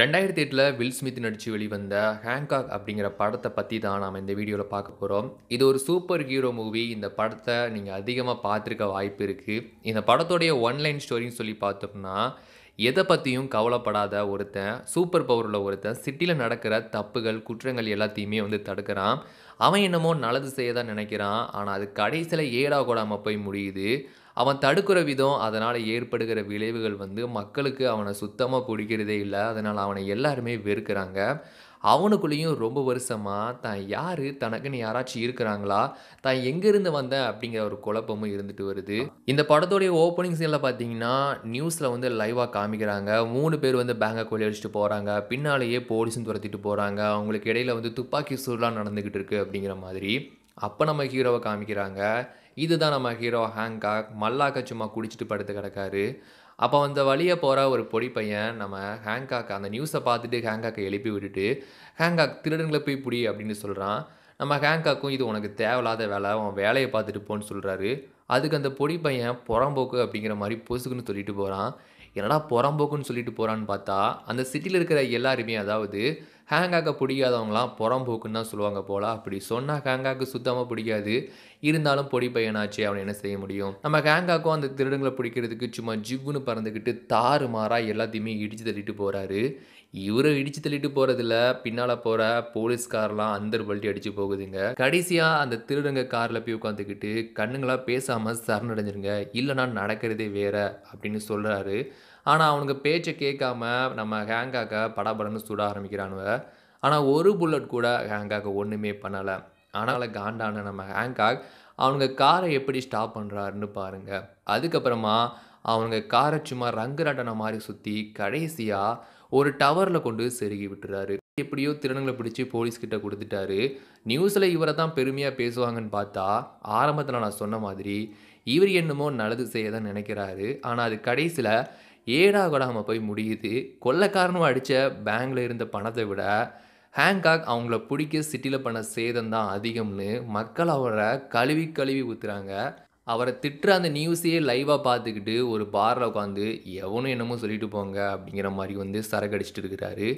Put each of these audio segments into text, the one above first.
ரெண்டாயிரத்தி எட்டில் will Smith நடித்து வெளிவந்த ஹேங்காக் அப்படிங்கிற படத்தை பற்றி தான் நாம் இந்த வீடியோவில் பார்க்க போகிறோம் இது ஒரு சூப்பர் ஹீரோ மூவி இந்த படத்தை நீங்கள் அதிகமாக பார்த்துருக்க வாய்ப்பு இருக்குது இந்த படத்துடைய ஒன்லைன் ஸ்டோரின்னு சொல்லி பார்த்தோம்னா எதை பற்றியும் கவலைப்படாத ஒருத்தன் சூப்பர் பவரில் ஒருத்தன் சிட்டியில் நடக்கிற தப்புகள் குற்றங்கள் எல்லாத்தையுமே வந்து தடுக்கிறான் அவன் என்னமோ நல்லது செய்ய தான் நினைக்கிறான் ஆனால் அது கடைசியில் ஏடா கூடாமல் போய் முடியுது அவன் தடுக்கிற விதம் அதனால் ஏற்படுகிற விளைவுகள் வந்து மக்களுக்கு அவனை சுத்தமாக பிடிக்கிறதே இல்லை அதனால் அவனை எல்லாருமே வெறுக்கிறாங்க அவனுக்குள்ளேயும் ரொம்ப வருஷமாக தான் யார் தனக்குன்னு யாராச்சும் இருக்கிறாங்களா தான் எங்கேருந்து வந்தேன் அப்படிங்கிற ஒரு குழப்பமும் இருந்துட்டு வருது இந்த படத்தோடைய ஓப்பனிங் சீனில் பார்த்தீங்கன்னா நியூஸில் வந்து லைவாக காமிக்கிறாங்க மூணு பேர் வந்து பேங்கை கொள்ளி அடிச்சுட்டு போகிறாங்க பின்னாலேயே போலீஸும் துரத்திட்டு போகிறாங்க அவங்களுக்கு இடையில வந்து துப்பாக்கி சூழலாக நடந்துக்கிட்டு இருக்குது அப்படிங்கிற மாதிரி அப்போ நம்ம ஹீரோவை காமிக்கிறாங்க இதுதான் நம்ம ஹீரோ ஹேங்காக் மல்லாக்க சும்மா குடிச்சிட்டு படுத்து கிடக்காரு அப்போ அந்த வழியை போகிற ஒரு பொடி பையன் நம்ம ஹேங்காக் அந்த நியூஸை பார்த்துட்டு ஹேங்காக்கை எழுப்பி விட்டுட்டு ஹேங்காக் திருடன்களை போய் பிடி அப்படின்னு சொல்கிறான் நம்ம ஹேங்காக்கும் இது உனக்கு தேவையில்லாத வேலை உன் வேலையை பார்த்துட்டு போன்னு சொல்கிறாரு அதுக்கு அந்த பொடி பையன் புறம்போக்கு அப்படிங்கிற மாதிரி பொசுக்குன்னு சொல்லிட்டு போகிறான் என்னடா புறம்போக்குன்னு சொல்லிட்டு போகிறான்னு பார்த்தா அந்த சிட்டியில் இருக்கிற எல்லாருமே அதாவது ஹேங் ஆக பிடிக்காதவங்களாம் புறம்போக்குன்னு தான் சொல்லுவாங்க போல அப்படி சொன்னால் ஹேங்காக்கு சுத்தமாக பிடிக்காது இருந்தாலும் பொடி பையனாச்சு அவனை என்ன செய்ய முடியும் நம்ம ஆக்கும் அந்த திருடங்களை பிடிக்கிறதுக்கு சும்மா ஜிவ்னு பறந்துக்கிட்டு தாறு மாறாக எல்லாத்தையுமே இடித்து தள்ளிட்டு போகிறாரு இவரை இடிச்சு தள்ளிட்டு போகிறதுல பின்னால் போகிற போலீஸ்காரெலாம் அந்தர் பல்ட்டி அடித்து போகுதுங்க கடைசியாக அந்த திருடங்க காரில் போய் உட்காந்துக்கிட்டு கண்ணுங்களாக பேசாமல் சரணடைஞ்சிருங்க இல்லைன்னா நடக்கிறதே வேற அப்படின்னு சொல்கிறாரு ஆனால் அவனுக்கு பேச்சை கேட்காம நம்ம ஹேங்காக்க படபடன்னு சுட ஆரம்பிக்கிறானுவ ஆனால் ஒரு புல்லட் கூட ஹேங்காக ஒன்றுமே பண்ணலை ஆனால காண்டான நம்ம ஹேங்காக் அவனுங்க காரை எப்படி ஸ்டாப் பண்ணுறாருன்னு பாருங்க அதுக்கப்புறமா அவனுங்க காரை சும்மா ரங்கு ரங்குராட்டன மாதிரி சுற்றி கடைசியாக ஒரு டவரில் கொண்டு செருகி விட்டுறாரு எப்படியோ திறன்களை பிடிச்சி போலீஸ் கிட்ட கொடுத்துட்டாரு நியூஸில் இவரை தான் பெருமையாக பேசுவாங்கன்னு பார்த்தா ஆரம்பத்தில் நான் சொன்ன மாதிரி இவர் என்னமோ நல்லது செய்ய தான் நினைக்கிறாரு ஆனால் அது கடைசியில் ஏடா கொடாமல் போய் முடியுது கொள்ளைக்காரனும் அடித்த பேங்கில் இருந்த பணத்தை விட ஹேங்காக் அவங்கள பிடிக்க சிட்டியில் பண்ண சேதம் தான் அதிகம்னு மக்கள் அவரை கழுவி கழுவி ஊற்றுறாங்க அவரை திட்டுற அந்த நியூஸையே லைவாக பார்த்துக்கிட்டு ஒரு பாரில் உட்காந்து எவனும் என்னமோ சொல்லிட்டு போங்க அப்படிங்கிற மாதிரி வந்து சரக்கு இருக்கிறாரு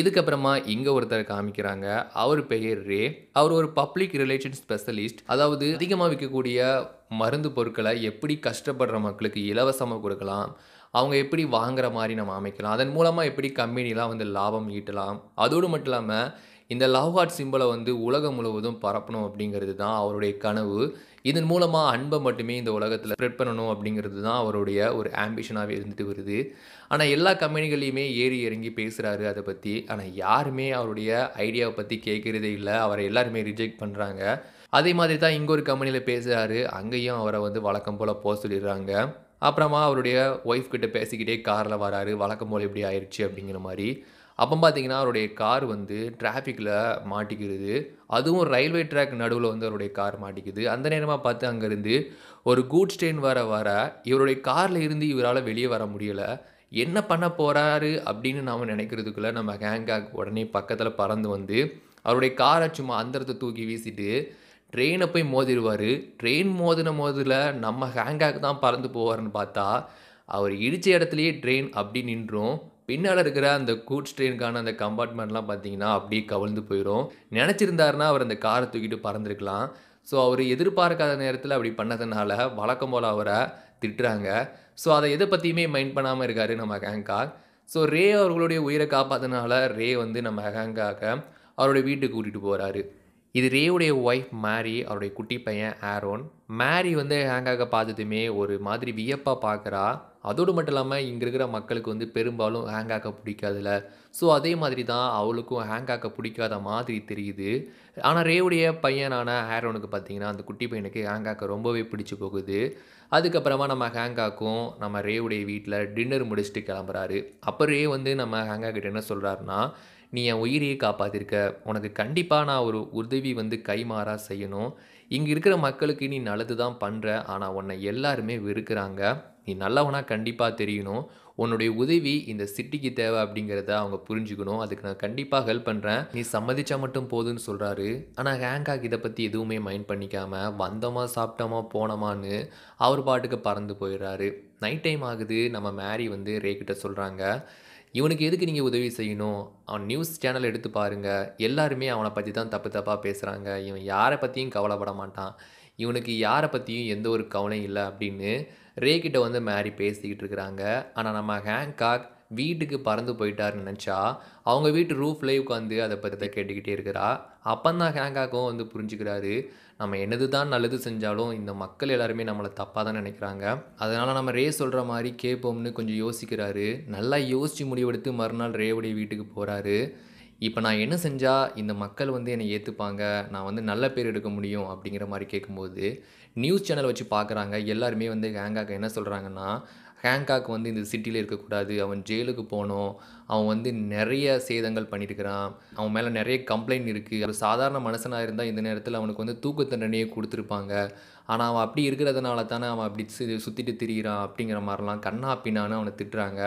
இதுக்கப்புறமா இங்கே ஒருத்தர் காமிக்கிறாங்க அவர் பெயர் ரே அவர் ஒரு பப்ளிக் ரிலேஷன் ஸ்பெஷலிஸ்ட் அதாவது அதிகமாக விற்கக்கூடிய மருந்து பொருட்களை எப்படி கஷ்டப்படுற மக்களுக்கு இலவசமாக கொடுக்கலாம் அவங்க எப்படி வாங்குற மாதிரி நம்ம அமைக்கலாம் அதன் மூலமாக எப்படி கம்பெனிலாம் வந்து லாபம் ஈட்டலாம் அதோடு மட்டும் இல்லாமல் இந்த லவ் ஹார்ட் சிம்பிளை வந்து உலகம் முழுவதும் பரப்பணும் அப்படிங்கிறது தான் அவருடைய கனவு இதன் மூலமாக அன்பை மட்டுமே இந்த உலகத்தில் ஸ்ப்ரெட் பண்ணணும் அப்படிங்கிறது தான் அவருடைய ஒரு ஆம்பிஷனாகவே இருந்துட்டு வருது ஆனால் எல்லா கம்பெனிகளையுமே ஏறி இறங்கி பேசுகிறாரு அதை பற்றி ஆனால் யாருமே அவருடைய ஐடியாவை பற்றி கேட்குறதே இல்லை அவரை எல்லாருமே ரிஜெக்ட் பண்ணுறாங்க அதே மாதிரி தான் இங்கே ஒரு கம்பெனியில் பேசுகிறாரு அங்கேயும் அவரை வந்து வழக்கம் போல் போக சொல்லிடுறாங்க அப்புறமா அவருடைய ஒய்ஃப் கிட்ட பேசிக்கிட்டே காரில் வராரு வழக்கம் போல் எப்படி ஆயிடுச்சு அப்படிங்கிற மாதிரி அப்போ பார்த்தீங்கன்னா அவருடைய கார் வந்து டிராஃபிக்கில் மாட்டிக்கிறது அதுவும் ரயில்வே ட்ராக் நடுவில் வந்து அவருடைய கார் மாட்டிக்குது அந்த நேரமாக பார்த்து அங்கேருந்து ஒரு கூட் ட்ரெயின் வர வர இவருடைய காரில் இருந்து இவரால் வெளியே வர முடியலை என்ன பண்ண போகிறாரு அப்படின்னு நாம் நினைக்கிறதுக்குள்ளே நம்ம ஹேங்காக் உடனே பக்கத்தில் பறந்து வந்து அவருடைய காரை சும்மா அந்தரத்தை தூக்கி வீசிட்டு ட்ரெயினை போய் மோதிடுவார் ட்ரெயின் மோதின மோதில் நம்ம ஹேங்காக் தான் பறந்து போவார்னு பார்த்தா அவர் இடித்த இடத்துலையே ட்ரெயின் அப்படி நின்றும் பின்னால் இருக்கிற அந்த கூட்ஸ் ட்ரெயினுக்கான அந்த கம்பார்ட்மெண்ட்லாம் பார்த்தீங்கன்னா அப்படியே கவிழ்ந்து போயிடும் நினச்சிருந்தாருன்னா அவர் அந்த காரை தூக்கிட்டு பறந்துருக்கலாம் ஸோ அவர் எதிர்பார்க்காத நேரத்தில் அப்படி பண்ணதுனால வழக்கம் போல் அவரை திட்டுறாங்க ஸோ அதை எதை பற்றியுமே மைண்ட் பண்ணாமல் இருக்கார் நம்ம ஹேங்காக் ஸோ ரே அவர்களுடைய உயிரை காப்பாத்தினால ரே வந்து நம்ம ஹேங்காக அவருடைய வீட்டுக்கு கூட்டிகிட்டு போகிறாரு இது ரேவுடைய ஒய்ஃப் மேரி அவருடைய குட்டி பையன் ஆரோன் மேரி வந்து ஹேங்காக பார்த்ததுமே ஒரு மாதிரி வியப்பாக பார்க்குறா அதோடு மட்டும் இல்லாமல் இங்கே இருக்கிற மக்களுக்கு வந்து பெரும்பாலும் ஹேங் ஆக்க பிடிக்காதுல்ல ஸோ அதே மாதிரி தான் அவளுக்கும் ஹேங் ஆக்க பிடிக்காத மாதிரி தெரியுது ஆனால் ரேவுடைய பையனான ஹேரோனுக்கு பார்த்தீங்கன்னா அந்த குட்டி பையனுக்கு ஹேங் ஆக்க ரொம்பவே பிடிச்சி போகுது அதுக்கப்புறமா நம்ம ஹேங் ஆக்கும் நம்ம ரேவுடைய வீட்டில் டின்னர் முடிச்சுட்டு கிளம்புறாரு அப்போ ரே வந்து நம்ம ஹேங் என்ன சொல்கிறாருன்னா நீ என் உயிரையே காப்பாற்றிருக்க உனக்கு கண்டிப்பாக நான் ஒரு உதவி வந்து கைமாறாக செய்யணும் இங்கே இருக்கிற மக்களுக்கு நீ நல்லது தான் பண்ணுற ஆனால் உன்னை எல்லாருமே வெறுக்கிறாங்க நீ நல்லவனா கண்டிப்பாக தெரியணும் உன்னுடைய உதவி இந்த சிட்டிக்கு தேவை அப்படிங்கிறத அவங்க புரிஞ்சுக்கணும் அதுக்கு நான் கண்டிப்பாக ஹெல்ப் பண்ணுறேன் நீ சம்மதிச்சா மட்டும் போதுன்னு சொல்கிறாரு ஆனால் ஹேங்காக் இதை பற்றி எதுவுமே மைண்ட் பண்ணிக்காமல் வந்தோமா சாப்பிட்டோமா போனோமான்னு அவர் பாட்டுக்கு பறந்து போயிடுறாரு நைட் டைம் ஆகுது நம்ம மேரி வந்து ரேக்கிட்ட சொல்கிறாங்க இவனுக்கு எதுக்கு நீங்கள் உதவி செய்யணும் அவன் நியூஸ் சேனல் எடுத்து பாருங்கள் எல்லாருமே அவனை பற்றி தான் தப்பு தப்பாக பேசுகிறாங்க இவன் யாரை பற்றியும் கவலைப்பட மாட்டான் இவனுக்கு யாரை பற்றியும் எந்த ஒரு கவலையும் இல்லை அப்படின்னு ரேகிட்ட வந்து மேரி பேசிக்கிட்டு இருக்கிறாங்க ஆனால் நம்ம ஹேங்காக் வீட்டுக்கு பறந்து போயிட்டார்னு நினச்சா அவங்க வீட்டு ரூஃப்லேயே உட்காந்து அதை பற்றி கேட்டுக்கிட்டே இருக்கிறா அப்போந்தான் ஹேங்காக்கும் வந்து புரிஞ்சுக்கிறாரு நம்ம என்னது தான் நல்லது செஞ்சாலும் இந்த மக்கள் எல்லாருமே நம்மளை தப்பாக தான் நினைக்கிறாங்க அதனால் நம்ம ரே சொல்கிற மாதிரி கேட்போம்னு கொஞ்சம் யோசிக்கிறாரு நல்லா யோசித்து முடிவெடுத்து மறுநாள் ரேவுடைய வீட்டுக்கு போகிறாரு இப்போ நான் என்ன செஞ்சால் இந்த மக்கள் வந்து என்னை ஏற்றுப்பாங்க நான் வந்து நல்ல பேர் எடுக்க முடியும் அப்படிங்கிற மாதிரி கேட்கும்போது நியூஸ் சேனல் வச்சு பார்க்குறாங்க எல்லாருமே வந்து ஹேங்காக்க என்ன சொல்கிறாங்கன்னா ஹேங்காக் வந்து இந்த சிட்டியில் இருக்கக்கூடாது அவன் ஜெயிலுக்கு போனோம் அவன் வந்து நிறைய சேதங்கள் பண்ணியிருக்கிறான் அவன் மேலே நிறைய கம்ப்ளைண்ட் இருக்குது ஒரு சாதாரண மனுஷனாக இருந்தால் இந்த நேரத்தில் அவனுக்கு வந்து தூக்கு தண்டனையே கொடுத்துருப்பாங்க ஆனால் அவன் அப்படி இருக்கிறதுனால தானே அவன் அப்படி சு சுற்றிட்டு திரிகிறான் அப்படிங்கிற மாதிரிலாம் கண்ணா பின்னான்னு அவனை திட்டுறாங்க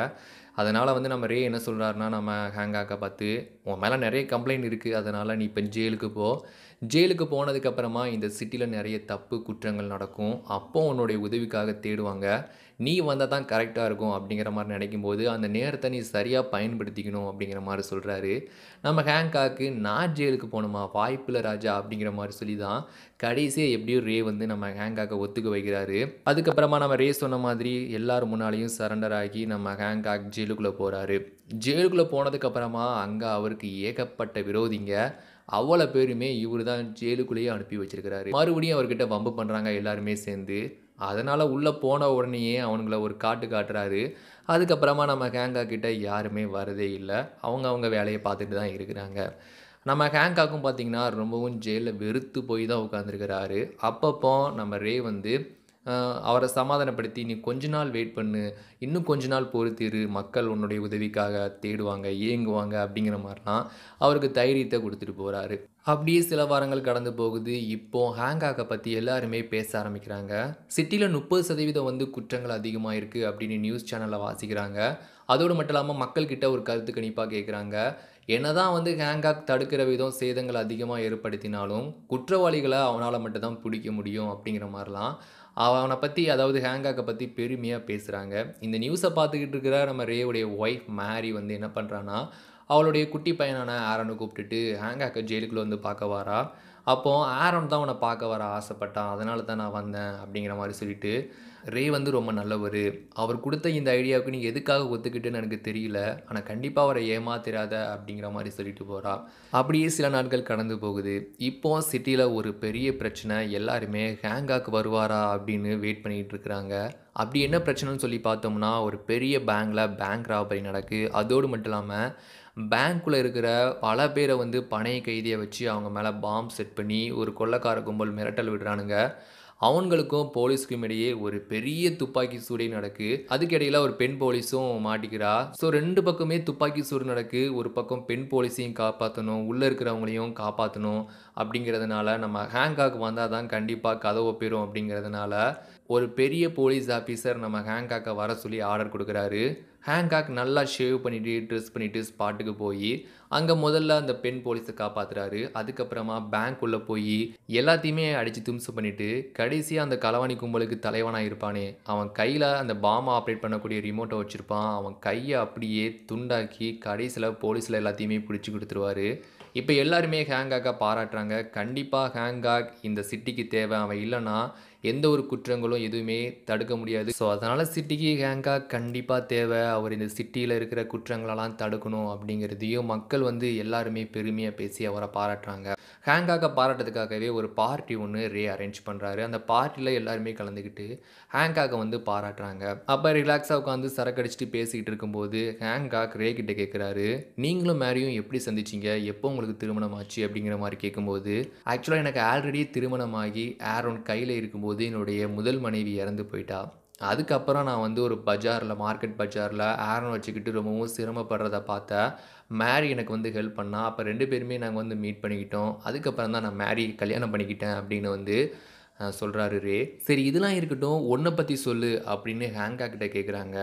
அதனால் வந்து நம்ம ரே என்ன சொல்கிறாருன்னா நம்ம ஹேங்காக்கை பார்த்து உன் மேலே நிறைய கம்ப்ளைண்ட் இருக்குது அதனால் நீ இப்போ ஜெயிலுக்கு போ ஜெயிலுக்கு போனதுக்கப்புறமா இந்த சிட்டியில் நிறைய தப்பு குற்றங்கள் நடக்கும் அப்போ உன்னுடைய உதவிக்காக தேடுவாங்க நீ வந்தால் தான் கரெக்டாக இருக்கும் அப்படிங்கிற மாதிரி நினைக்கும் போது அந்த நேரத்தை நீ சரியாக பயன்படுத்திக்கணும் அப்படிங்கிற மாதிரி சொல்கிறாரு நம்ம ஹேங்காக்கு நான் ஜெயிலுக்கு போகணுமா வாய்ப்பில் ராஜா அப்படிங்கிற மாதிரி சொல்லி தான் கடைசியாக எப்படியும் ரே வந்து நம்ம ஹேங்காக ஒத்துக்க வைக்கிறாரு அதுக்கப்புறமா நம்ம ரே சொன்ன மாதிரி எல்லார் முன்னாலையும் சரண்டர் ஆகி நம்ம ஹேங்காக் ஜெயிலுக்குள்ளே போகிறாரு ஜெயிலுக்குள்ளே போனதுக்கப்புறமா அங்கே அவருக்கு ஏகப்பட்ட விரோதிங்க அவ்வளோ பேருமே இவர் தான் ஜெயிலுக்குள்ளேயே அனுப்பி வச்சிருக்கிறாரு மறுபடியும் அவர்கிட்ட வம்பு பண்ணுறாங்க எல்லாருமே சேர்ந்து அதனால் உள்ளே போன உடனேயே அவனுங்கள ஒரு காட்டு காட்டுறாரு அதுக்கப்புறமா நம்ம கேங்கா யாருமே வரதே இல்லை அவங்க அவங்க வேலையை பார்த்துட்டு தான் இருக்கிறாங்க நம்ம ஹேங்காக்கும் பார்த்திங்கன்னா ரொம்பவும் ஜெயிலில் வெறுத்து போய் தான் உட்காந்துருக்கிறாரு அப்பப்போ நம்ம ரே வந்து அவரை சமாதானப்படுத்தி நீ கொஞ்ச நாள் வெயிட் பண்ணு இன்னும் கொஞ்ச நாள் பொறுத்திரு மக்கள் உன்னுடைய உதவிக்காக தேடுவாங்க ஏங்குவாங்க அப்படிங்கிற மாதிரிலாம் அவருக்கு தைரியத்தை கொடுத்துட்டு போகிறாரு அப்படியே சில வாரங்கள் கடந்து போகுது இப்போ ஹேங்காக்கை பற்றி எல்லாருமே பேச ஆரம்பிக்கிறாங்க சிட்டியில் முப்பது சதவீதம் வந்து குற்றங்கள் அதிகமாக இருக்குது அப்படின்னு நியூஸ் சேனலில் வாசிக்கிறாங்க அதோடு மட்டும் இல்லாமல் மக்கள்கிட்ட ஒரு கருத்து கணிப்பாக கேட்குறாங்க என்னதான் வந்து ஹேங்காக் தடுக்கிற விதம் சேதங்கள் அதிகமாக ஏற்படுத்தினாலும் குற்றவாளிகளை அவனால் மட்டும்தான் பிடிக்க முடியும் அப்படிங்கிற மாதிரிலாம் அவனை பற்றி அதாவது ஹேங்காக்கை பற்றி பெருமையாக பேசுகிறாங்க இந்த நியூஸை பார்த்துக்கிட்டு இருக்கிற நம்ம ரேவுடைய ஒய்ஃப் மேரி வந்து என்ன பண்ணுறான்னா அவளுடைய குட்டி பையனான ஆரனை கூப்பிட்டுட்டு ஹேங்காக்கை ஜெயிலுக்குள்ளே வந்து பார்க்க வரா அப்போது ஆரன் தான் அவனை பார்க்க வர ஆசைப்பட்டான் அதனால தான் நான் வந்தேன் அப்படிங்கிற மாதிரி சொல்லிட்டு ரே வந்து ரொம்ப நல்லவர் அவர் கொடுத்த இந்த ஐடியாவுக்கு நீ எதுக்காக ஒத்துக்கிட்டுன்னு எனக்கு தெரியல ஆனால் கண்டிப்பாக அவரை ஏமாத்திராத அப்படிங்கிற மாதிரி சொல்லிட்டு போகிறா அப்படியே சில நாட்கள் கடந்து போகுது இப்போ சிட்டியில் ஒரு பெரிய பிரச்சனை எல்லாருமே ஹேங்காக் வருவாரா அப்படின்னு வெயிட் பண்ணிகிட்டு இருக்கிறாங்க அப்படி என்ன பிரச்சனைன்னு சொல்லி பார்த்தோம்னா ஒரு பெரிய பேங்கில் பேங்க் ராபரி நடக்கு அதோடு மட்டும் இல்லாமல் பேங்க்கில் இருக்கிற பல பேரை வந்து பணைய கைதியை வச்சு அவங்க மேலே பாம்ப் செட் பண்ணி ஒரு கொள்ளக்கார கும்பல் மிரட்டல் விடுறானுங்க அவங்களுக்கும் போலீஸ்க்கும் இடையே ஒரு பெரிய துப்பாக்கி சூடே நடக்கு அதுக்கிடையில ஒரு பெண் போலீஸும் மாட்டிக்கிறா ஸோ ரெண்டு பக்கமே துப்பாக்கி சூடு நடக்கு ஒரு பக்கம் பெண் போலீஸையும் காப்பாற்றணும் உள்ளே இருக்கிறவங்களையும் காப்பாற்றணும் அப்படிங்கிறதுனால நம்ம ஹேங்காக் வந்தால் தான் கண்டிப்பாக கதை ஒப்பிடும் அப்படிங்கிறதுனால ஒரு பெரிய போலீஸ் ஆஃபீஸர் நம்ம ஹேங்காக்கை வர சொல்லி ஆர்டர் கொடுக்குறாரு ஹேங்காக் நல்லா ஷேவ் பண்ணிவிட்டு ட்ரெஸ் பண்ணிவிட்டு ஸ்பாட்டுக்கு போய் அங்கே முதல்ல அந்த பெண் போலீஸை காப்பாற்றுறாரு அதுக்கப்புறமா பேங்க் உள்ளே போய் எல்லாத்தையுமே அடித்து தும்சு பண்ணிவிட்டு கடைசியாக அந்த களவாணி கும்பலுக்கு தலைவனாக இருப்பானே அவன் கையில் அந்த பாமா ஆப்ரேட் பண்ணக்கூடிய ரிமோட்டை வச்சுருப்பான் அவன் கையை அப்படியே துண்டாக்கி கடைசியில் போலீஸில் எல்லாத்தையுமே பிடிச்சி கொடுத்துருவாரு இப்போ எல்லாருமே ஹேங்காக்காக பாராட்டுறாங்க கண்டிப்பாக ஹேங்காக் இந்த சிட்டிக்கு தேவை அவன் இல்லைன்னா எந்த ஒரு குற்றங்களும் எதுவுமே தடுக்க முடியாது ஸோ அதனால் சிட்டிக்கு ஹேங்காக் கண்டிப்பாக தேவை அவர் இந்த சிட்டியில் இருக்கிற குற்றங்களெல்லாம் தடுக்கணும் அப்படிங்கிறதையும் மக்கள் வந்து எல்லாருமே பெருமையாக பேசி அவரை பாராட்டுறாங்க ஹேங்காக்கை பாராட்டுறதுக்காகவே ஒரு பார்ட்டி ஒன்று ரே அரேஞ்ச் பண்ணுறாரு அந்த பார்ட்டியில் எல்லாருமே கலந்துக்கிட்டு ஹேங்காக்கை வந்து பாராட்டுறாங்க அப்போ ரிலாக்ஸாக உட்காந்து சரக்கடிச்சிட்டு பேசிக்கிட்டு இருக்கும்போது ஹேங்காக் ரே கிட்ட கேட்குறாரு நீங்களும் மேரியும் எப்படி சந்திச்சிங்க எப்போ உங்களுக்கு திருமணம் ஆச்சு அப்படிங்கிற மாதிரி கேட்கும்போது ஆக்சுவலாக எனக்கு ஆல்ரெடி திருமணமாகி ஒன் கையில் இருக்கும்போது போது என்னுடைய முதல் மனைவி இறந்து போயிட்டா அதுக்கப்புறம் நான் வந்து ஒரு பஜாரில் மார்க்கெட் பஜாரில் ஆரன் வச்சுக்கிட்டு ரொம்பவும் சிரமப்படுறத பார்த்தா மேரி எனக்கு வந்து ஹெல்ப் பண்ணால் அப்போ ரெண்டு பேருமே நாங்கள் வந்து மீட் பண்ணிக்கிட்டோம் அதுக்கப்புறம் தான் நான் மேரி கல்யாணம் பண்ணிக்கிட்டேன் அப்படின்னு வந்து சொல்கிறாரு ரே சரி இதெல்லாம் இருக்கட்டும் ஒன்றை பற்றி சொல்லு அப்படின்னு ஹேங்காக்கிட்ட கேட்குறாங்க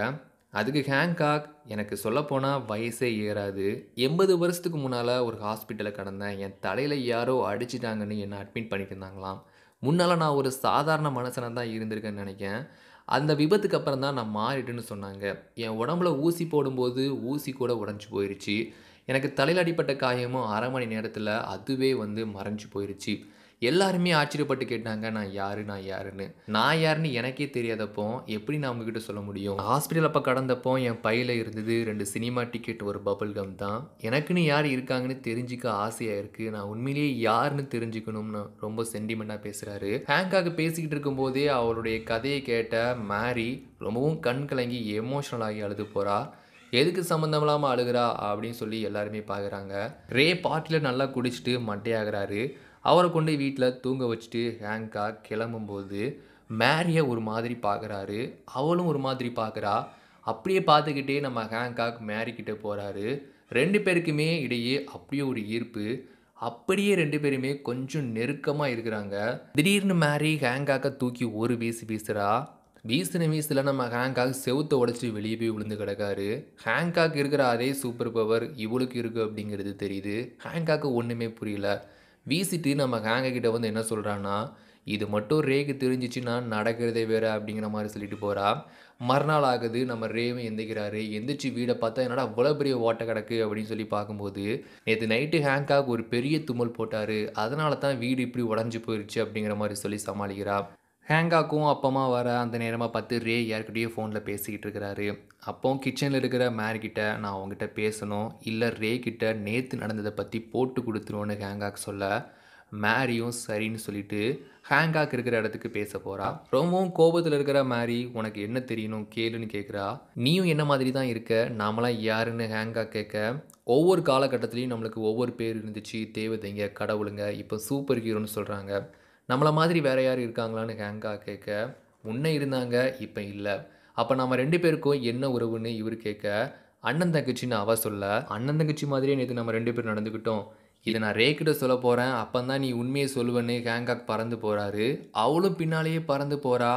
அதுக்கு ஹேங்காக் எனக்கு சொல்லப்போனால் வயசே ஏறாது எண்பது வருஷத்துக்கு முன்னால் ஒரு ஹாஸ்பிட்டலில் கடந்தேன் என் தலையில் யாரோ அடிச்சிட்டாங்கன்னு என்னை அட்மிட் பண்ணிட்டு இருந்தாங்களாம் முன்னால் நான் ஒரு சாதாரண மனசனாக தான் இருந்திருக்கேன்னு நினைக்கிறேன் அந்த விபத்துக்கு அப்புறம் தான் நான் மாறிட்டுன்னு சொன்னாங்க என் உடம்புல ஊசி போடும்போது ஊசி கூட உடஞ்சி போயிடுச்சு எனக்கு தலையில் அடிப்பட்ட காயமும் அரை மணி நேரத்தில் அதுவே வந்து மறைஞ்சு போயிடுச்சு எல்லாருமே ஆச்சரியப்பட்டு கேட்டாங்க நான் யாரு நான் யாருன்னு நான் யாருன்னு எனக்கே தெரியாதப்போ எப்படி நான் உங்ககிட்ட சொல்ல முடியும் ஹாஸ்பிட்டல் அப்போ கடந்தப்போ என் பையில் இருந்தது ரெண்டு சினிமா டிக்கெட் ஒரு பபுள் கம் தான் எனக்குன்னு யார் இருக்காங்கன்னு தெரிஞ்சுக்க ஆசையாக இருக்குது நான் உண்மையிலேயே யாருன்னு தெரிஞ்சுக்கணும்னு ரொம்ப சென்டிமெண்ட்டாக பேசுகிறாரு ஹேங்காக பேசிக்கிட்டு இருக்கும்போதே அவளுடைய கதையை கேட்ட மேரி ரொம்பவும் கண் கலங்கி எமோஷனல் ஆகி அழுது போகிறா எதுக்கு சம்மந்தம் இல்லாமல் அழுகிறா அப்படின்னு சொல்லி எல்லாருமே பார்க்குறாங்க ரே பாட்டில் நல்லா குடிச்சிட்டு மட்டையாகிறாரு அவரை கொண்டு வீட்டில் தூங்க வச்சுட்டு ஹேங்காக் கிளம்பும்போது மேரியை ஒரு மாதிரி பார்க்குறாரு அவளும் ஒரு மாதிரி பார்க்குறா அப்படியே பார்த்துக்கிட்டே நம்ம ஹேங்காக் மேரிக்கிட்ட போகிறாரு ரெண்டு பேருக்குமே இடையே அப்படியே ஒரு ஈர்ப்பு அப்படியே ரெண்டு பேருமே கொஞ்சம் நெருக்கமாக இருக்கிறாங்க திடீர்னு மேரி ஹேங்காக்கை தூக்கி ஒரு வீசு வீசுகிறா வீசின வீசில் நம்ம ஹேங்காக் செவுத்தை உடச்சி வெளியே போய் விழுந்து கிடக்காரு ஹேங்காக் இருக்கிற அதே சூப்பர் பவர் இவளுக்கு இருக்குது அப்படிங்கிறது தெரியுது ஹேங்காக்கு ஒன்றுமே புரியல வீசிட்டு நம்ம ஹேங்க கிட்ட வந்து என்ன சொல்கிறான்னா இது மட்டும் ரேக்கு தெரிஞ்சிச்சுன்னா நடக்கிறதே வேறு அப்படிங்கிற மாதிரி சொல்லிட்டு போகிறா மறுநாள் ஆகுது நம்ம ரேவை எந்திக்கிறாரு எந்திரிச்சு வீடை பார்த்தா என்னடா இவ்வளோ பெரிய ஓட்டை கிடக்கு அப்படின்னு சொல்லி பார்க்கும்போது நேற்று நைட்டு ஹேங்காக் ஒரு பெரிய தும்மல் போட்டார் அதனால தான் வீடு இப்படி உடஞ்சி போயிடுச்சு அப்படிங்கிற மாதிரி சொல்லி சமாளிக்கிறான் ஹேங்காக்கும் அப்பமா வர அந்த நேரமாக பார்த்து ரே யார்கிட்டயோ ஃபோனில் பேசிக்கிட்டு இருக்கிறாரு அப்போ கிச்சனில் இருக்கிற மேரிக்கிட்ட நான் அவங்ககிட்ட பேசணும் இல்லை ரே கிட்ட நேற்று நடந்ததை பற்றி போட்டு கொடுத்துருவோன்னு ஹேங்காக் சொல்ல மேரியும் சரின்னு சொல்லிட்டு ஹேங்காக் இருக்கிற இடத்துக்கு பேச போகிறா ரொம்பவும் கோபத்தில் இருக்கிற மேரி உனக்கு என்ன தெரியணும் கேளுன்னு கேட்குறா நீயும் என்ன மாதிரி தான் இருக்க நாமலாம் யாருன்னு ஹேங்காக் கேட்க ஒவ்வொரு காலகட்டத்துலேயும் நம்மளுக்கு ஒவ்வொரு பேர் இருந்துச்சு தேவதைங்க கடவுளுங்க இப்போ சூப்பர் ஹீரோன்னு சொல்கிறாங்க நம்மளை மாதிரி வேறு யார் இருக்காங்களான்னு ஹேங்கா கேட்க முன்னே இருந்தாங்க இப்போ இல்லை அப்போ நம்ம ரெண்டு பேருக்கும் என்ன உறவுன்னு இவர் கேட்க அண்ணன் தங்கச்சின்னு அவ சொல்ல அண்ணன் தங்கச்சி மாதிரியே நேற்று நம்ம ரெண்டு பேரும் நடந்துக்கிட்டோம் இதை நான் ரேக்கிட்ட சொல்ல போகிறேன் அப்போ தான் நீ உண்மையை சொல்லுவேன்னு ஹேங்காக் பறந்து போகிறாரு அவளும் பின்னாலேயே பறந்து போகிறா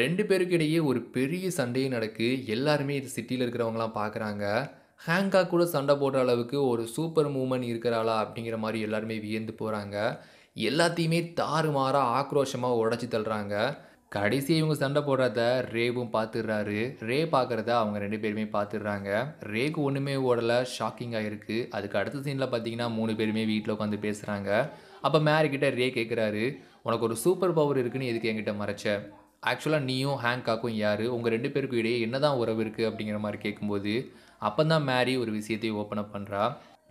ரெண்டு பேருக்கிடையே ஒரு பெரிய சண்டையே நடக்கு எல்லாருமே இது சிட்டியில் இருக்கிறவங்களாம் பார்க்குறாங்க ஹேங்காக் கூட சண்டை போடுற அளவுக்கு ஒரு சூப்பர் மூமெண்ட் இருக்கிறாளா அப்படிங்கிற மாதிரி எல்லாருமே வியந்து போகிறாங்க எல்லாத்தையுமே தாறுமாறாக ஆக்ரோஷமாக உடச்சி தள்ளுறாங்க கடைசி இவங்க சண்டை போடுறத ரேவும் பார்த்துடுறாரு ரே பார்க்குறத அவங்க ரெண்டு பேருமே பார்த்துடுறாங்க ரேக்கு ஒன்றுமே ஓடலை ஷாக்கிங்காக இருக்குது அதுக்கு அடுத்த சீனில் பார்த்தீங்கன்னா மூணு பேருமே வீட்டில் உட்காந்து பேசுகிறாங்க அப்போ மேரிக்கிட்ட ரே கேட்குறாரு உனக்கு ஒரு சூப்பர் பவர் இருக்குன்னு எதுக்கு என்கிட்ட மறைச்ச ஆக்சுவலாக நீயும் ஹேங்காக்கும் யார் உங்கள் ரெண்டு பேருக்கும் இடையே என்ன தான் உறவு இருக்குது அப்படிங்கிற மாதிரி கேட்கும்போது அப்போ தான் மேரி ஒரு விஷயத்தையும் ஓப்பன் அப் பண்ணுறா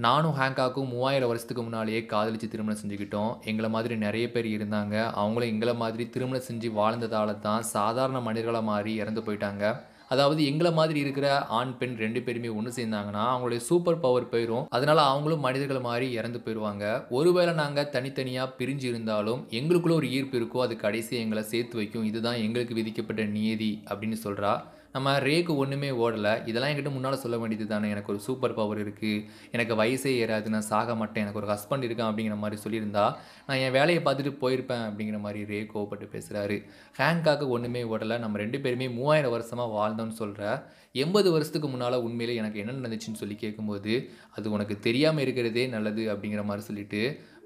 நானும் ஹேங்காக்கும் மூவாயிரம் வருஷத்துக்கு முன்னாலேயே காதலித்து திருமணம் செஞ்சுக்கிட்டோம் எங்களை மாதிரி நிறைய பேர் இருந்தாங்க அவங்களும் எங்களை மாதிரி திருமணம் செஞ்சு வாழ்ந்ததால தான் சாதாரண மனிதர்களை மாதிரி இறந்து போயிட்டாங்க அதாவது எங்களை மாதிரி இருக்கிற ஆண் பெண் ரெண்டு பேருமே ஒன்று சேர்ந்தாங்கன்னா அவங்களுடைய சூப்பர் பவர் போயிடும் அதனால அவங்களும் மனிதர்கள் மாதிரி இறந்து போயிடுவாங்க ஒருவேளை நாங்கள் தனித்தனியாக பிரிஞ்சு இருந்தாலும் எங்களுக்குள்ள ஒரு ஈர்ப்பு இருக்கோ அது கடைசி எங்களை சேர்த்து வைக்கும் இதுதான் எங்களுக்கு விதிக்கப்பட்ட நியதி அப்படின்னு சொல்கிறா நம்ம ரேக்கு ஒன்றுமே ஓடலை இதெல்லாம் என்கிட்ட முன்னால் சொல்ல வேண்டியது தானே எனக்கு ஒரு சூப்பர் பவர் இருக்குது எனக்கு வயசே ஏறாது நான் சாக மாட்டேன் எனக்கு ஒரு ஹஸ்பண்ட் இருக்கான் அப்படிங்கிற மாதிரி சொல்லியிருந்தா நான் என் வேலையை பார்த்துட்டு போயிருப்பேன் அப்படிங்கிற மாதிரி ரே கோவப்பட்டு பேசுகிறாரு ஹேங்காக்கு ஒன்றுமே ஓடலை நம்ம ரெண்டு பேருமே மூவாயிரம் வருஷமாக வாழ்ந்தோன்னு சொல்கிற எண்பது வருஷத்துக்கு முன்னால் உண்மையிலே எனக்கு என்ன நடந்துச்சுன்னு சொல்லி கேட்கும்போது அது உனக்கு தெரியாமல் இருக்கிறதே நல்லது அப்படிங்கிற மாதிரி சொல்லிட்டு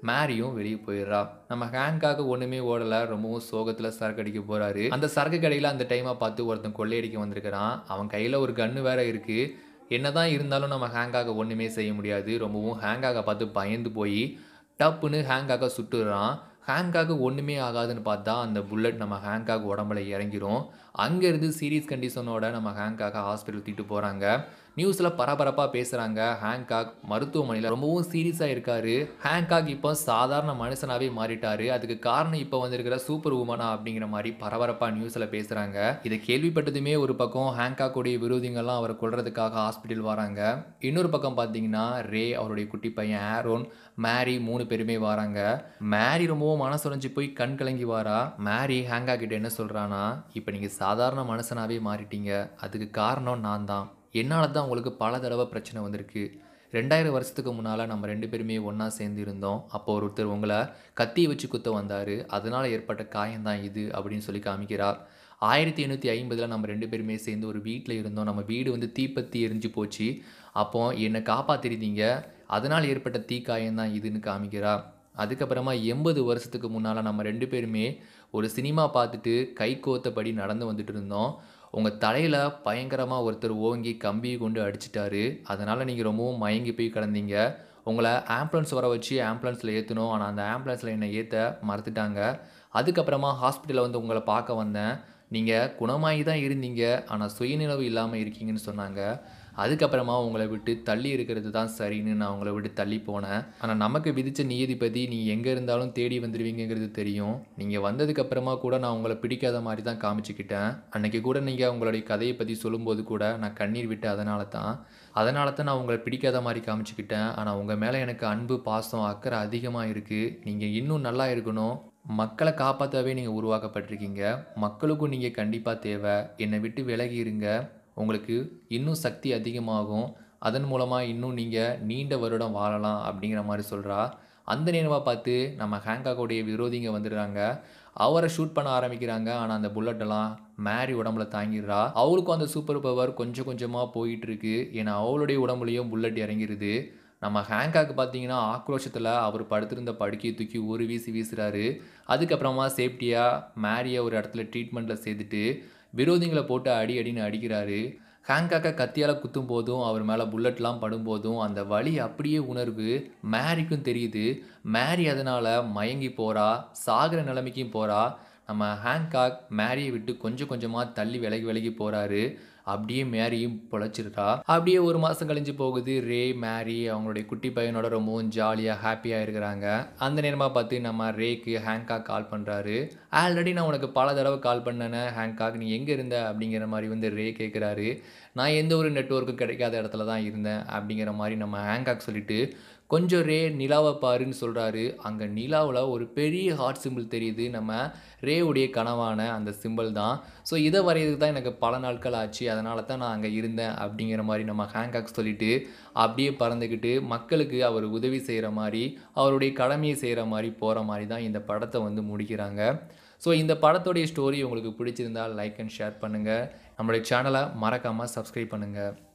மேரியும் வெளியே போயிடுறா நம்ம ஹேங்காக ஒன்றுமே ஓடலை ரொம்பவும் சோகத்தில் சரக்கு அடிக்க போகிறாரு அந்த சரக்கு கடையில் அந்த டைமாக பார்த்து ஒருத்தன் கொள்ளையடிக்க வந்திருக்கிறான் அவன் கையில் ஒரு கன்று வேற இருக்குது என்னதான் இருந்தாலும் நம்ம ஹேங்காக ஒன்றுமே செய்ய முடியாது ரொம்பவும் ஹேங்காக பார்த்து பயந்து போய் டப்புன்னு ஹேங்காக சுட்டுடுறான் ஹேங்காக ஒன்றுமே ஆகாதுன்னு பார்த்தா அந்த புல்லட் நம்ம ஹேங்காக உடம்புல இறங்கிரும் அங்கேருந்து சீரியஸ் கண்டிஷனோட நம்ம ஹேங்காக ஹாஸ்பிட்டல் தீட்டு போகிறாங்க நியூஸில் பரபரப்பாக பேசுகிறாங்க ஹேங்காக் மருத்துவமனையில் ரொம்பவும் சீரியஸாக இருக்காரு ஹேங்காக் இப்போ சாதாரண மனுஷனாகவே மாறிட்டாரு அதுக்கு காரணம் இப்போ வந்திருக்கிற சூப்பர் உமனா அப்படிங்கிற மாதிரி பரபரப்பாக நியூஸில் பேசுகிறாங்க இதை கேள்விப்பட்டதுமே ஒரு பக்கம் ஹேங்காக்குடைய விரோதிங்கள்லாம் அவரை கொள்றதுக்காக ஹாஸ்பிட்டல் வராங்க இன்னொரு பக்கம் பார்த்தீங்கன்னா ரே அவருடைய குட்டி பையன் ஆரோன் மேரி மூணு பேருமே வராங்க மேரி ரொம்பவும் மனசுரைஞ்சு போய் கண் கலங்கி வாரா மேரி ஹேங்காக் கிட்ட என்ன சொல்கிறானா இப்போ நீங்கள் சாதாரண மனுஷனாகவே மாறிட்டீங்க அதுக்கு காரணம் நான் தான் என்னால் தான் உங்களுக்கு பல தடவை பிரச்சனை வந்திருக்கு ரெண்டாயிரம் வருஷத்துக்கு முன்னால் நம்ம ரெண்டு பேருமே ஒன்றா சேர்ந்து இருந்தோம் அப்போ ஒருத்தர் உங்களை கத்தியை வச்சு குத்த வந்தார் அதனால் ஏற்பட்ட காயம்தான் இது அப்படின்னு சொல்லி காமிக்கிறார் ஆயிரத்தி எண்ணூற்றி ஐம்பதில் நம்ம ரெண்டு பேருமே சேர்ந்து ஒரு வீட்டில் இருந்தோம் நம்ம வீடு வந்து தீப்பத்தி எரிஞ்சு போச்சு அப்போ என்னை காப்பாற்றிருந்தீங்க அதனால் ஏற்பட்ட தீக்காயம் தான் இதுன்னு காமிக்கிறார் அதுக்கப்புறமா எண்பது வருஷத்துக்கு முன்னால் நம்ம ரெண்டு பேருமே ஒரு சினிமா பார்த்துட்டு கை கோத்தபடி நடந்து வந்துட்டு இருந்தோம் உங்கள் தலையில் பயங்கரமாக ஒருத்தர் ஓங்கி கம்பி கொண்டு அடிச்சிட்டாரு அதனால் நீங்கள் ரொம்பவும் மயங்கி போய் கிடந்தீங்க உங்களை ஆம்புலன்ஸ் வர வச்சு ஆம்புலன்ஸில் ஏற்றணும் ஆனால் அந்த ஆம்புலன்ஸில் என்னை ஏற்ற மறுத்துட்டாங்க அதுக்கப்புறமா ஹாஸ்பிட்டலில் வந்து உங்களை பார்க்க வந்தேன் நீங்கள் குணமாகி தான் இருந்தீங்க ஆனால் சுயநிலவு இல்லாமல் இருக்கீங்கன்னு சொன்னாங்க அதுக்கப்புறமா உங்களை விட்டு தள்ளி இருக்கிறது தான் சரின்னு நான் உங்களை விட்டு தள்ளி போனேன் ஆனால் நமக்கு விதித்த நீதிபதி நீ எங்கே இருந்தாலும் தேடி வந்துடுவீங்கிறது தெரியும் நீங்கள் வந்ததுக்கப்புறமா கூட நான் உங்களை பிடிக்காத மாதிரி தான் காமிச்சிக்கிட்டேன் அன்றைக்கி கூட நீங்கள் உங்களுடைய கதையை பற்றி சொல்லும்போது கூட நான் கண்ணீர் விட்டு அதனால தான் அதனால தான் நான் உங்களை பிடிக்காத மாதிரி காமிச்சிக்கிட்டேன் ஆனால் உங்கள் மேலே எனக்கு அன்பு பாசம் அக்கறை அதிகமாக இருக்குது நீங்கள் இன்னும் நல்லா இருக்கணும் மக்களை காப்பாற்றவே நீங்கள் உருவாக்கப்பட்டிருக்கீங்க மக்களுக்கும் நீங்கள் கண்டிப்பாக தேவை என்னை விட்டு விலகி இருங்க உங்களுக்கு இன்னும் சக்தி அதிகமாகும் அதன் மூலமாக இன்னும் நீங்கள் நீண்ட வருடம் வாழலாம் அப்படிங்கிற மாதிரி சொல்கிறா அந்த நேரமாக பார்த்து நம்ம ஹேங்காக்கோடைய விரோதிங்க வந்துடுறாங்க அவரை ஷூட் பண்ண ஆரம்பிக்கிறாங்க ஆனால் அந்த புல்லட்டெல்லாம் மேரி உடம்புல தாங்கிடுறா அவளுக்கும் அந்த சூப்பர் பவர் கொஞ்சம் கொஞ்சமாக போயிட்டுருக்கு ஏன்னா அவளுடைய உடம்புலையும் புல்லட் இறங்கிருது நம்ம ஹேங்காக் பார்த்தீங்கன்னா ஆக்ரோஷத்தில் அவர் படுத்திருந்த படுக்கையை தூக்கி ஒரு வீசி வீசுகிறாரு அதுக்கப்புறமா சேஃப்டியாக மேரியை ஒரு இடத்துல ட்ரீட்மெண்ட்டில் சேர்த்துட்டு விரோதிங்களை போட்டு அடி அடின்னு அடிக்கிறாரு ஹேங்காக்கை கத்தியால் குத்தும் போதும் அவர் மேலே புல்லட்லாம் படும்போதும் அந்த வழி அப்படியே உணர்வு மேரிக்கும் தெரியுது மேரி அதனால் மயங்கி போகிறா சாகிற நிலைமைக்கும் போகிறா நம்ம ஹேங்காக் மேரியை விட்டு கொஞ்சம் கொஞ்சமாக தள்ளி விலகி விலகி போகிறாரு அப்படியே மேரியும் பொழைச்சிருக்கா அப்படியே ஒரு மாதம் கழிஞ்சு போகுது ரே மேரி அவங்களுடைய குட்டி பையனோட ரொம்பவும் ஜாலியாக ஹாப்பியாக இருக்கிறாங்க அந்த நேரமாக பார்த்து நம்ம ரேக்கு ஹேங்காக் கால் பண்ணுறாரு ஆல்ரெடி நான் உனக்கு பல தடவை கால் பண்ணேனே ஹேங்காக் நீ எங்கே இருந்த அப்படிங்கிற மாதிரி வந்து ரே கேட்குறாரு நான் எந்த ஒரு நெட்ஒர்க்கும் கிடைக்காத இடத்துல தான் இருந்தேன் அப்படிங்கிற மாதிரி நம்ம ஹேங்காக் சொல்லிவிட்டு கொஞ்சம் ரே நிலாவை பாருன்னு சொல்கிறாரு அங்கே நிலாவில் ஒரு பெரிய ஹார்ட் சிம்பிள் தெரியுது நம்ம ரேவுடைய கனவான அந்த சிம்பிள் தான் ஸோ இதை வரையிறதுக்கு தான் எனக்கு பல நாட்கள் ஆச்சு அதனால தான் நான் அங்கே இருந்தேன் அப்படிங்கிற மாதிரி நம்ம ஹேங்காக் சொல்லிவிட்டு அப்படியே பறந்துக்கிட்டு மக்களுக்கு அவர் உதவி செய்கிற மாதிரி அவருடைய கடமையை செய்கிற மாதிரி போகிற மாதிரி தான் இந்த படத்தை வந்து முடிக்கிறாங்க ஸோ இந்த படத்துடைய ஸ்டோரி உங்களுக்கு பிடிச்சிருந்தால் லைக் அண்ட் ஷேர் பண்ணுங்கள் நம்மளுடைய சேனலை மறக்காமல் சப்ஸ்கிரைப் பண்ணுங்கள்